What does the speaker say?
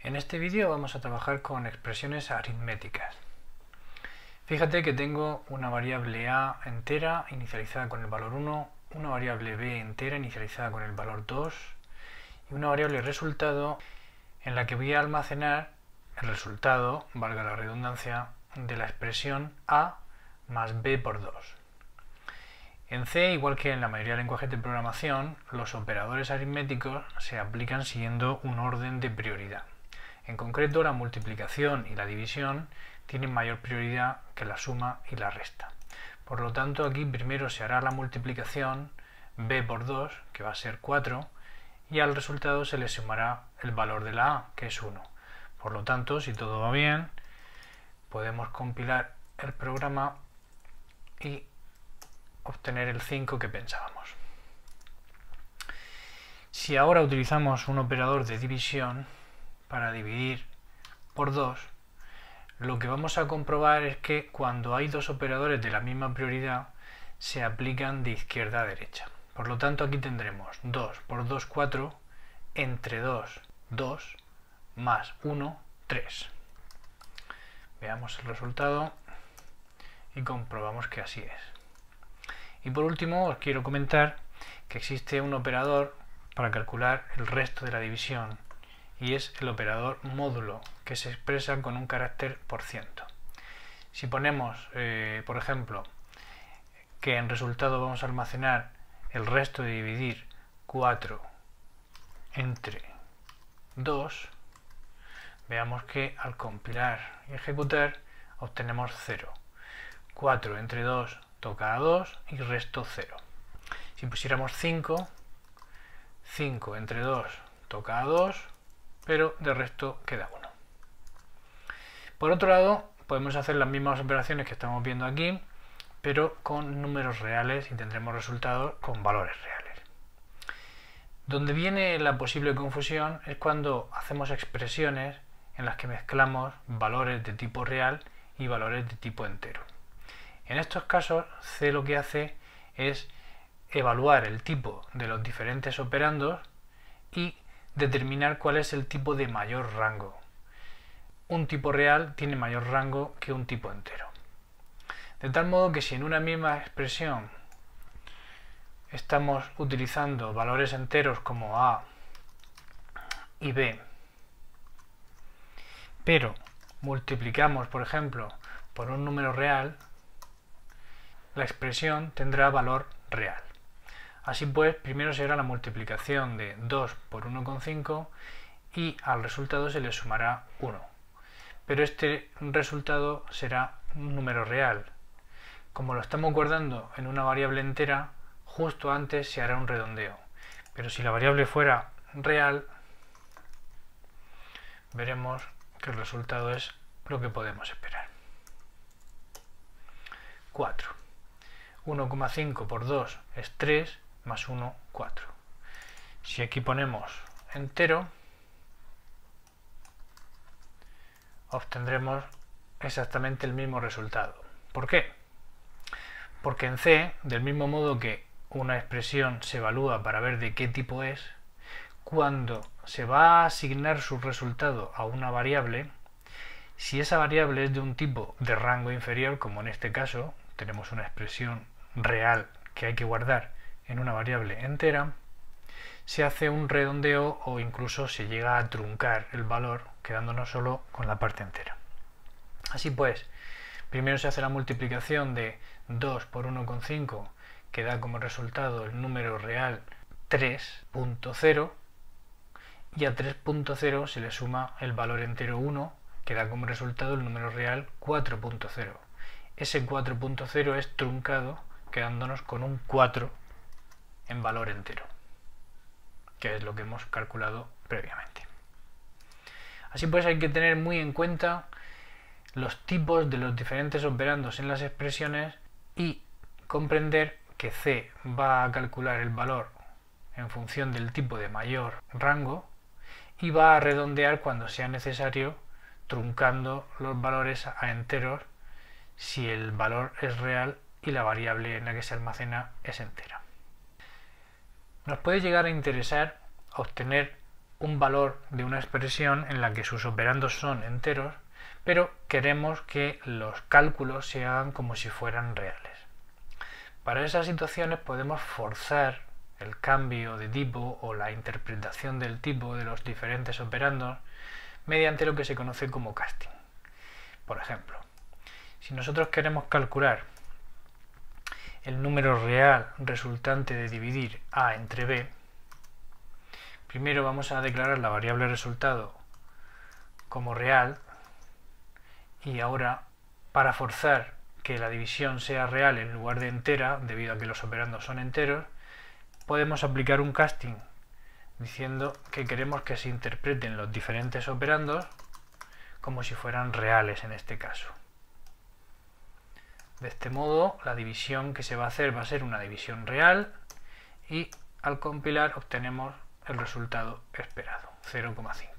En este vídeo vamos a trabajar con expresiones aritméticas. Fíjate que tengo una variable a entera inicializada con el valor 1, una variable b entera inicializada con el valor 2 y una variable resultado en la que voy a almacenar el resultado, valga la redundancia, de la expresión a más b por 2. En C, igual que en la mayoría de lenguajes de programación, los operadores aritméticos se aplican siguiendo un orden de prioridad. En concreto, la multiplicación y la división tienen mayor prioridad que la suma y la resta. Por lo tanto, aquí primero se hará la multiplicación b por 2, que va a ser 4, y al resultado se le sumará el valor de la a, que es 1. Por lo tanto, si todo va bien, podemos compilar el programa y obtener el 5 que pensábamos. Si ahora utilizamos un operador de división, para dividir por 2, lo que vamos a comprobar es que cuando hay dos operadores de la misma prioridad, se aplican de izquierda a derecha. Por lo tanto, aquí tendremos 2 por 2, 4, entre 2, 2, más 1, 3. Veamos el resultado y comprobamos que así es. Y por último, os quiero comentar que existe un operador para calcular el resto de la división y es el operador módulo, que se expresa con un carácter por ciento. Si ponemos, eh, por ejemplo, que en resultado vamos a almacenar el resto de dividir 4 entre 2, veamos que al compilar y ejecutar obtenemos 0. 4 entre 2 toca a 2 y resto 0. Si pusiéramos 5, 5 entre 2 toca a 2 pero de resto queda uno. Por otro lado, podemos hacer las mismas operaciones que estamos viendo aquí, pero con números reales y tendremos resultados con valores reales. Donde viene la posible confusión es cuando hacemos expresiones en las que mezclamos valores de tipo real y valores de tipo entero. En estos casos, C lo que hace es evaluar el tipo de los diferentes operandos y determinar cuál es el tipo de mayor rango. Un tipo real tiene mayor rango que un tipo entero. De tal modo que si en una misma expresión estamos utilizando valores enteros como A y B, pero multiplicamos, por ejemplo, por un número real, la expresión tendrá valor real. Así pues, primero se hará la multiplicación de 2 por 1,5 y al resultado se le sumará 1. Pero este resultado será un número real. Como lo estamos guardando en una variable entera, justo antes se hará un redondeo. Pero si la variable fuera real, veremos que el resultado es lo que podemos esperar. 4. 1,5 por 2 es 3 más 1, 4. Si aquí ponemos entero, obtendremos exactamente el mismo resultado. ¿Por qué? Porque en C, del mismo modo que una expresión se evalúa para ver de qué tipo es, cuando se va a asignar su resultado a una variable, si esa variable es de un tipo de rango inferior, como en este caso, tenemos una expresión real que hay que guardar en una variable entera, se hace un redondeo o incluso se llega a truncar el valor quedándonos solo con la parte entera. Así pues, primero se hace la multiplicación de 2 por 1,5 que da como resultado el número real 3.0 y a 3.0 se le suma el valor entero 1 que da como resultado el número real 4.0. Ese 4.0 es truncado quedándonos con un 4 en valor entero, que es lo que hemos calculado previamente. Así pues hay que tener muy en cuenta los tipos de los diferentes operandos en las expresiones y comprender que C va a calcular el valor en función del tipo de mayor rango y va a redondear cuando sea necesario truncando los valores a enteros si el valor es real y la variable en la que se almacena es entera nos puede llegar a interesar obtener un valor de una expresión en la que sus operandos son enteros, pero queremos que los cálculos se hagan como si fueran reales. Para esas situaciones podemos forzar el cambio de tipo o la interpretación del tipo de los diferentes operandos mediante lo que se conoce como casting. Por ejemplo, si nosotros queremos calcular el número real resultante de dividir A entre B, primero vamos a declarar la variable resultado como real y ahora para forzar que la división sea real en lugar de entera, debido a que los operandos son enteros, podemos aplicar un casting diciendo que queremos que se interpreten los diferentes operandos como si fueran reales en este caso. De este modo, la división que se va a hacer va a ser una división real y al compilar obtenemos el resultado esperado, 0,5.